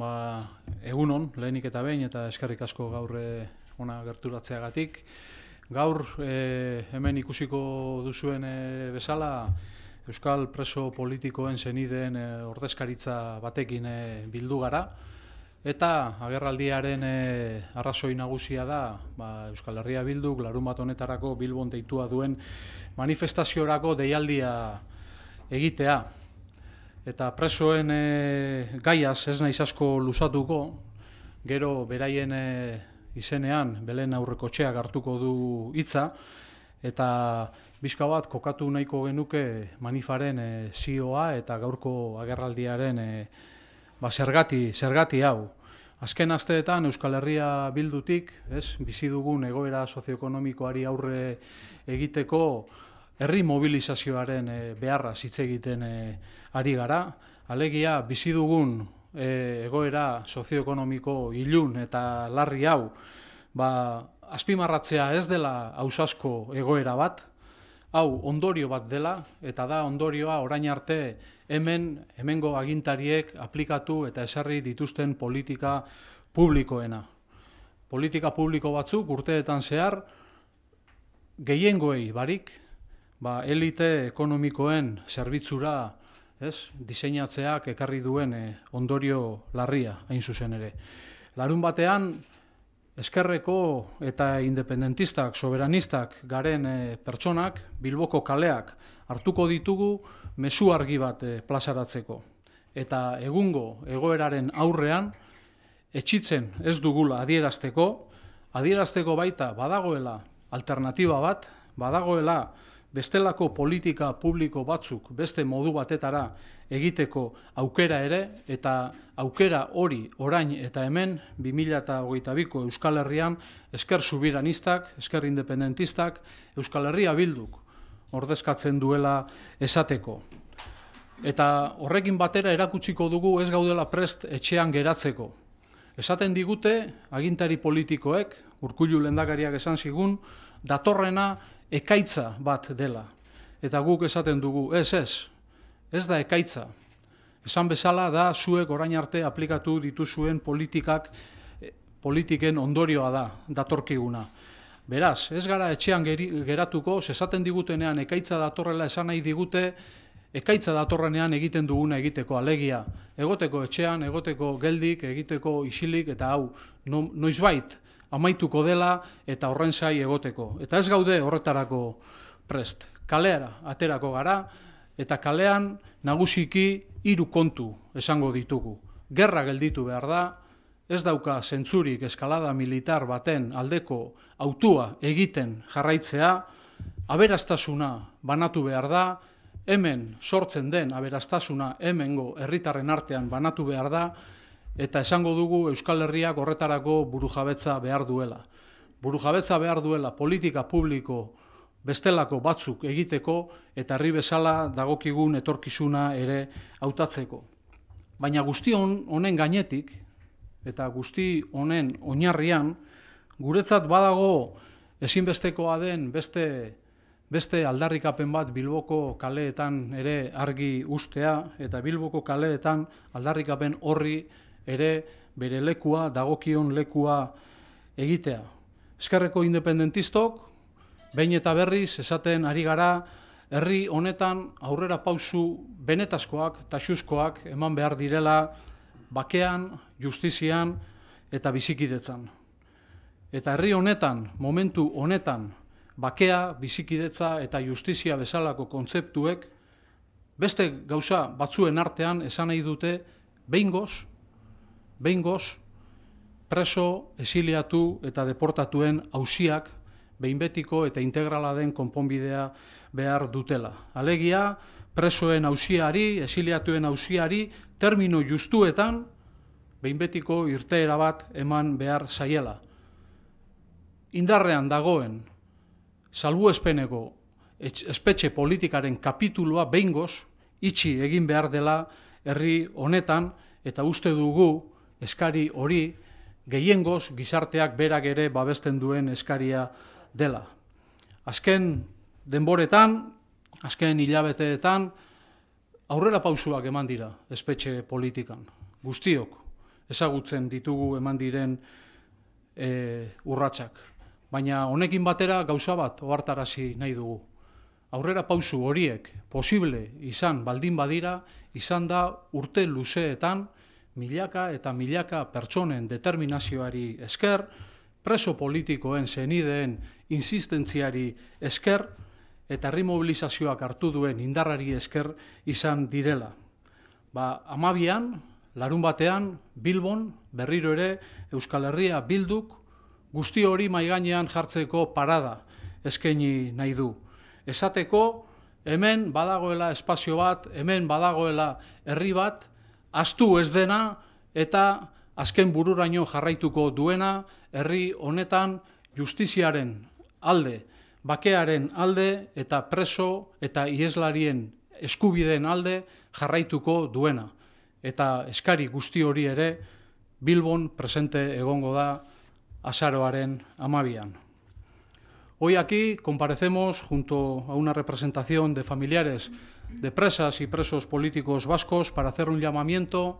Ba, egun lehenik eta behin eta eskerrik asko gaur eh, ona gerturatzeagatik. Gaur eh, hemen ikusiko duzuen e, bezala Euskal preso politikoen zeniden e, ordezkaritza batekin bildu gara eta agerraldiaren e, arrazoi nagusia da ba, Euskal Herria Bilduk larun bat honetarako Bilbon deitua duen manifestaziorako deialdia egitea eta presoen e, gaiaz ez naiz asko luzatuko, gero beraien e, izenean belen aurreko txea gartuko du hitza eta bizka bat kokatu nahiko genuke manifaren e, zioa eta gaurko agerraldiaren e, ba, zergati, zergati hau. Azken asteetan Euskal Herria bildutik, ez, bizi dugun egoera sozioekonomikoari aurre egiteko, herri mobilizazioaren e, eh, beharra hitz egiten eh, ari gara. Alegia bizi dugun eh, egoera sozioekonomiko ilun eta larri hau ba azpimarratzea ez dela ausasko egoera bat. Hau ondorio bat dela eta da ondorioa orain arte hemen hemengo agintariek aplikatu eta esarri dituzten politika publikoena. Politika publiko batzuk urteetan zehar gehiengoei barik ba, elite ekonomikoen zerbitzura ez, diseinatzeak ekarri duen eh, ondorio larria, hain zuzen ere. Larun batean, eskerreko eta independentistak, soberanistak garen eh, pertsonak, bilboko kaleak hartuko ditugu mesu argi bat eh, plazaratzeko. Eta egungo egoeraren aurrean, etxitzen ez dugula adierazteko, adierazteko baita badagoela alternativa bat, badagoela bestelako politika publiko batzuk beste modu batetara egiteko aukera ere eta aukera hori orain eta hemen 2008ko Euskal Herrian esker subiranistak, esker independentistak, Euskal Herria bilduk ordezkatzen duela esateko. Eta horrekin batera erakutsiko dugu ez gaudela prest etxean geratzeko. Esaten digute agintari politikoek, urkullu lendakariak esan zigun, datorrena ekaitza bat dela. Eta guk esaten dugu, ez, ez, ez da ekaitza. Esan bezala da zuek orain arte aplikatu dituzuen politikak, eh, politiken ondorioa da, datorkiguna. Beraz, ez gara etxean geratuko, esaten digutenean ekaitza datorrela esan nahi digute, ekaitza datorrenean egiten duguna egiteko alegia. Egoteko etxean, egoteko geldik, egiteko isilik, eta hau, no, noizbait, amaituko dela eta horren egoteko. Eta ez gaude horretarako prest. Kaleara aterako gara eta kalean nagusiki hiru kontu esango ditugu. Gerra gelditu behar da, ez dauka zentzurik eskalada militar baten aldeko autua egiten jarraitzea, aberastasuna banatu behar da, hemen sortzen den aberastasuna hemengo herritarren artean banatu behar da, Eta esango dugu Euskal Herriak horretarako burujabetza behar duela. Burujabetza behar duela politika publiko bestelako batzuk egiteko eta herri bezala dagokigun etorkizuna ere hautatzeko. Baina guzti honen gainetik eta guzti honen oinarrian guretzat badago ezinbestekoa den beste beste aldarrikapen bat Bilboko kaleetan ere argi ustea eta Bilboko kaleetan aldarrikapen horri ere bere lekua, dagokion lekua egitea. Eskerreko independentistok, behin eta berriz esaten ari gara, herri honetan aurrera pausu benetaskoak, taxuzkoak eman behar direla bakean, justizian eta bizikidetzan. Eta herri honetan, momentu honetan, bakea, bizikidetza eta justizia bezalako kontzeptuek, beste gauza batzuen artean esan nahi dute, behingoz, behingoz, preso, esiliatu eta deportatuen hausiak behinbetiko eta integrala den konponbidea behar dutela. Alegia, presoen hausiari, esiliatuen hausiari, termino justuetan behinbetiko irteera bat eman behar saiela. Indarrean dagoen, salgu espeneko espetxe politikaren kapitulua behingoz, itxi egin behar dela herri honetan, eta uste dugu, eskari hori gehiengoz gizarteak berak ere babesten duen eskaria dela. Azken denboretan, azken hilabeteetan, aurrera pausuak eman dira espetxe politikan. Guztiok ezagutzen ditugu eman diren e, urratsak. Baina honekin batera gauza bat ohartarazi nahi dugu. Aurrera pausu horiek posible izan baldin badira, izan da urte luzeetan, milaka eta milaka pertsonen determinazioari esker, preso politikoen zenideen insistentziari esker, eta rimobilizazioak hartu duen indarrari esker izan direla. Ba, amabian, larun batean, Bilbon, berriro ere, Euskal Herria bilduk, guzti hori maiganean jartzeko parada eskaini nahi du. Esateko, hemen badagoela espazio bat, hemen badagoela herri bat, astu ez dena eta azken bururaino jarraituko duena, herri honetan justiziaren alde, bakearen alde eta preso eta ieslarien eskubideen alde jarraituko duena. Eta eskari guzti hori ere bilbon presente egongo da asaroaren amabian. Hoiakik, comparecemos junto a una representación de familiares, de presas y presos políticos vascos para hacer un llamamiento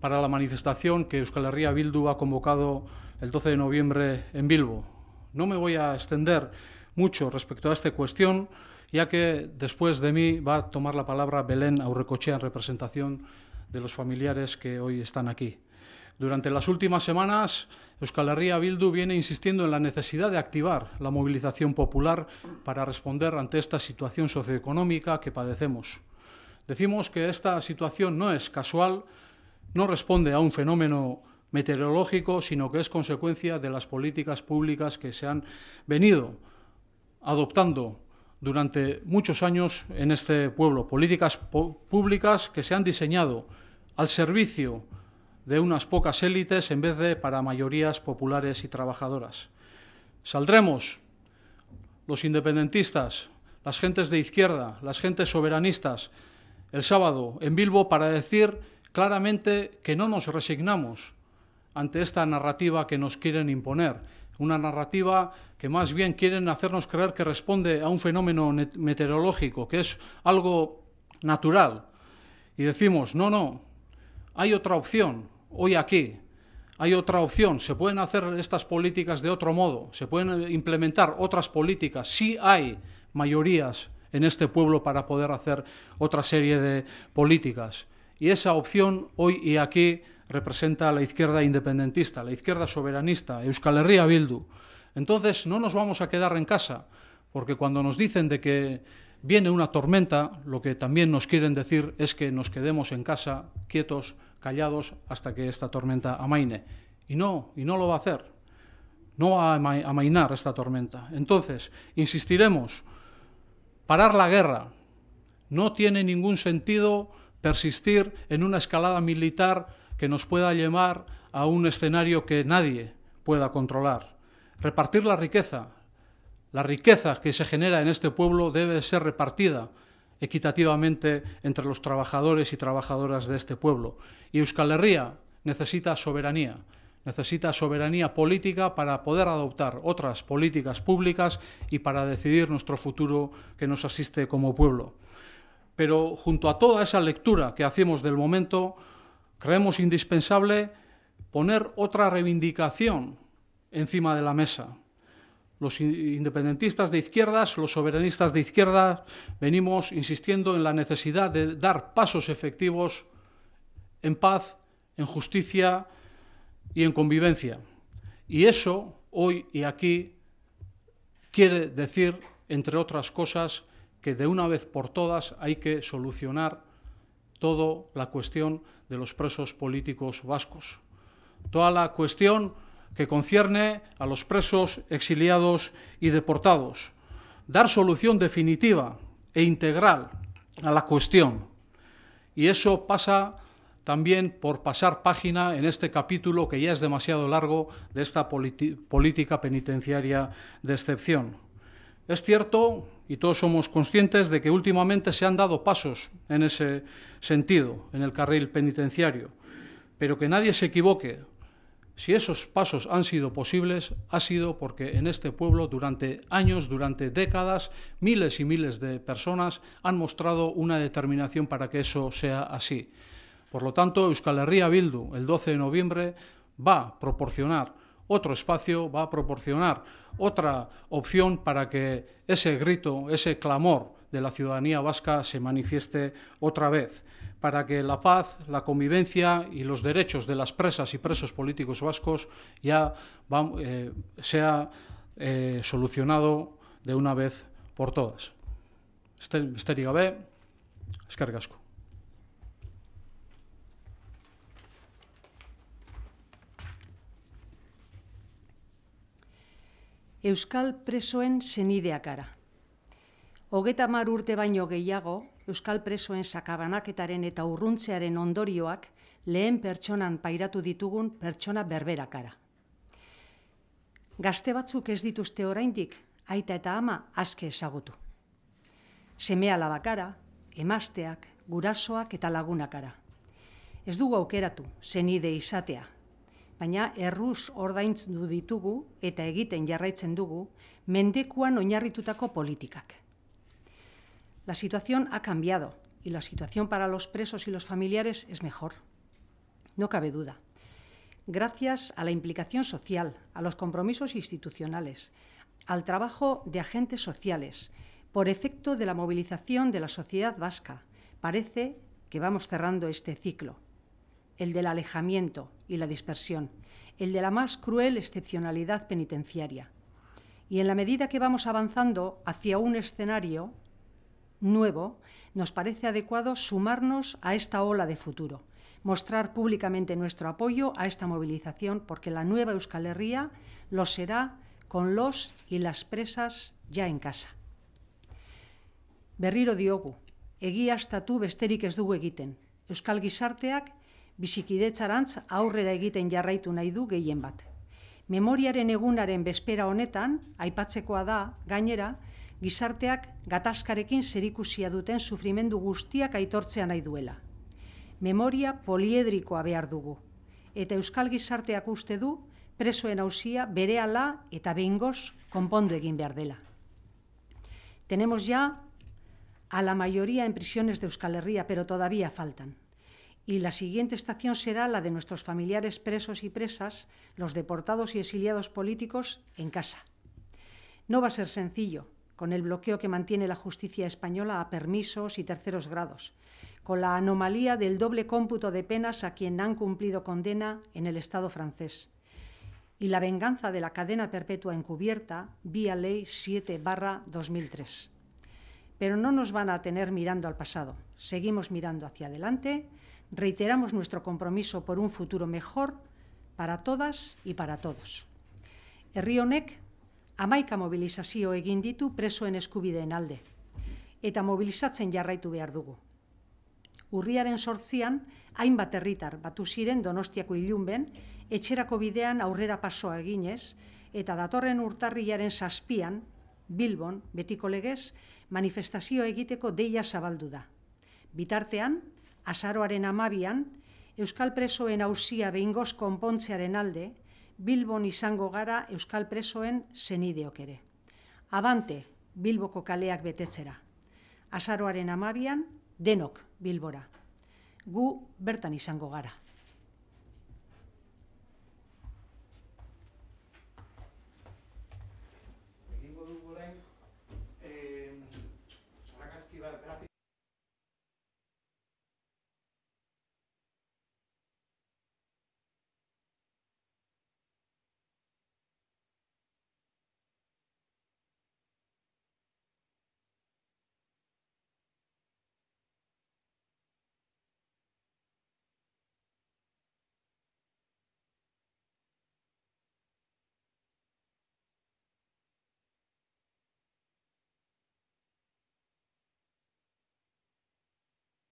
para la manifestación que Euskal Herria Bildu ha convocado el 12 de noviembre en Bilbo. No me voy a extender mucho respecto a esta cuestión, ya que después de mí va a tomar la palabra Belén Aurrecochea en representación de los familiares que hoy están aquí. Durante las últimas semanas, Euskal Herria Bildu viene insistiendo en la necesidad de activar la movilización popular para responder ante esta situación socioeconómica que padecemos. Decimos que esta situación no es casual, no responde a un fenómeno meteorológico, sino que es consecuencia de las políticas públicas que se han venido adoptando durante muchos años en este pueblo, políticas públicas que se han diseñado al servicio de unas pocas élites en vez de para mayorías populares y trabajadoras. Saldremos los independentistas, las gentes de izquierda, las gentes soberanistas, el sábado en Bilbo para decir claramente que no nos resignamos ante esta narrativa que nos quieren imponer, una narrativa que más bien quieren hacernos creer que responde a un fenómeno meteorológico, que es algo natural. Y decimos, no, no, hay otra opción, hoy aquí. Hay otra opción, se pueden hacer estas políticas de otro modo, se pueden eh, implementar otras políticas, sí hay mayorías en este pueblo para poder hacer otra serie de políticas. Y esa opción hoy y aquí representa a la izquierda independentista, la izquierda soberanista, Euskal Herria Bildu. Entonces no nos vamos a quedar en casa, porque cuando nos dicen de que viene una tormenta, lo que también nos quieren decir es que nos quedemos en casa, quietos, callados hasta que esta tormenta amaine. Y no, y no lo va a hacer. No va a amainar esta tormenta. Entonces, insistiremos, parar la guerra. No tiene ningún sentido persistir en una escalada militar que nos pueda llevar a un escenario que nadie pueda controlar. Repartir la riqueza. La riqueza que se genera en este pueblo debe ser repartida equitativamente entre los trabajadores y trabajadoras de este pueblo. Y Euskal Herria necesita soberanía, necesita soberanía política para poder adoptar otras políticas públicas y para decidir nuestro futuro que nos asiste como pueblo. Pero junto a toda esa lectura que hacemos del momento, creemos indispensable poner otra reivindicación encima de la mesa, los independentistas de izquierdas, los soberanistas de izquierdas, venimos insistiendo en la necesidad de dar pasos efectivos en paz, en justicia y en convivencia. Y eso, hoy y aquí, quiere decir, entre otras cosas, que de una vez por todas hay que solucionar toda la cuestión de los presos políticos vascos. Toda la cuestión que concierne a los presos, exiliados y deportados. Dar solución definitiva e integral a la cuestión. Y eso pasa también por pasar página en este capítulo que ya es demasiado largo de esta política penitenciaria de excepción. Es cierto, y todos somos conscientes, de que últimamente se han dado pasos en ese sentido, en el carril penitenciario, pero que nadie se equivoque, si esos pasos han sido posibles, ha sido porque en este pueblo durante años, durante décadas, miles y miles de personas han mostrado una determinación para que eso sea así. Por lo tanto, Euskal Herria Bildu, el 12 de noviembre, va a proporcionar otro espacio, va a proporcionar otra opción para que ese grito, ese clamor de la ciudadanía vasca se manifieste otra vez para que la paz, la convivencia y los derechos de las presas y presos políticos vascos ya eh, sea eh, solucionado de una vez por todas. Este, Esteri gabe, esker Euskal presoen senideakara. Ogueta mar urte baino Euskal presoen sakabanaketaren eta urruntzearen ondorioak lehen pertsonan pairatu ditugun pertsona berberakara. Gazte batzuk ez dituzte oraindik, aita eta ama aske ezagutu. Semea labakara, emasteak, gurasoak eta lagunakara. Ez dugu aukeratu, zenide izatea, baina erruz ordaintz du ditugu eta egiten jarraitzen dugu mendekuan oinarritutako politikak. La situación ha cambiado y la situación para los presos y los familiares es mejor. No cabe duda. Gracias a la implicación social, a los compromisos institucionales, al trabajo de agentes sociales, por efecto de la movilización de la sociedad vasca, parece que vamos cerrando este ciclo, el del alejamiento y la dispersión, el de la más cruel excepcionalidad penitenciaria. Y en la medida que vamos avanzando hacia un escenario nuevo, nos parece adecuado sumarnos a esta ola de futuro, mostrar públicamente nuestro apoyo a esta movilización, porque la nueva Euskal Herria lo será con los y las presas ya en casa. Berriro diogu, egiaztatu besterik ez dugu egiten. Euskal gizarteak bizikidetzarantz aurrera egiten jarraitu nahi du gehien bat. Memoriaren egunaren bespera honetan, aipatzekoa da, gainera, gizarteak gatazkarekin zerikusia duten sufrimendu guztiak aitortzea nahi duela. Memoria poliedrikoa behar dugu. Eta euskal gizarteak uste du, presoen hausia bere ala eta bengos konpondu egin behar dela. Tenemos ya a la mayoría en prisiones de Euskal Herria, pero todavía faltan. Y la siguiente estación será la de nuestros familiares presos y presas, los deportados y exiliados políticos, en casa. No va a ser sencillo, con el bloqueo que mantiene la justicia española a permisos y terceros grados, con la anomalía del doble cómputo de penas a quien han cumplido condena en el Estado francés, y la venganza de la cadena perpetua encubierta vía Ley 7-2003. Pero no nos van a tener mirando al pasado, seguimos mirando hacia adelante, reiteramos nuestro compromiso por un futuro mejor para todas y para todos. Río honek amaika mobilizazio egin ditu presoen eskubideen alde, eta mobilizatzen jarraitu behar dugu. Urriaren sortzian, hainbat herritar batu ziren donostiako ilunben, etxerako bidean aurrera pasoa eginez, eta datorren urtarriaren saspian, Bilbon, betiko legez, manifestazio egiteko deia zabaldu da. Bitartean, azaroaren amabian, Euskal Presoen hausia behingoz konpontzearen alde, Bilbon izango gara Euskal presoen zenideok ere. Abante, Bilboko kaleak betetzera. Azaroaren amabian, denok Bilbora. Gu bertan izango gara.